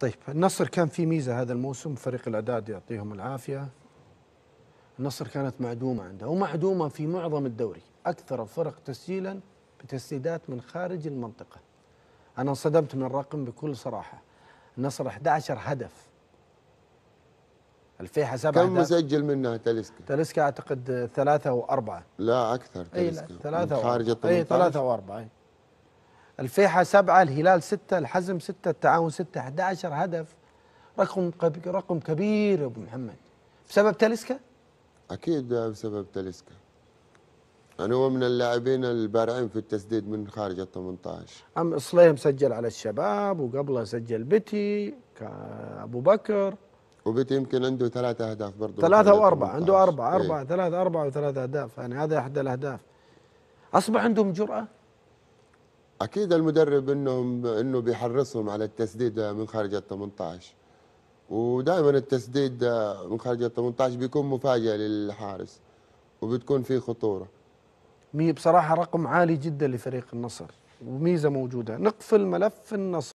طيب النصر كان في ميزه هذا الموسم فريق الاعداد يعطيهم العافيه النصر كانت معدومه عنده ومعدومه في معظم الدوري اكثر الفرق تسجيلا بتسديدات من خارج المنطقه انا انصدمت من الرقم بكل صراحه النصر 11 هدف الفيحة سبعة كم مسجل منها تاليسكا؟ تاليسكا اعتقد ثلاثة وأربعة لا أكثر تاليسكا ثلاثة خارج الطريق أي ثلاثة وأربعة الفيحة سبعة الهلال ستة الحزم ستة التعاون ستة 11 هدف رقم رقم كبير يا أبو محمد بسبب تاليسكا؟ أكيد بسبب تاليسكا يعني هو من اللاعبين البارعين في التسديد من خارج ال 18 أم صليم سجل على الشباب وقبله سجل بيتي أبو بكر وبيتي يمكن عنده ثلاثة أهداف برضه ثلاثة وأربعة عنده أربعة إيه. أربعة ثلاثة أربعة وثلاثة أهداف يعني هذا أحد الأهداف أصبح عندهم جرأة اكيد المدرب انهم انه بيحرصهم على التسديد من خارج ال 18 ودائما التسديد من خارج ال 18 بيكون مفاجاه للحارس وبتكون فيه خطوره مي بصراحه رقم عالي جدا لفريق النصر وميزه موجوده نقفل ملف النصر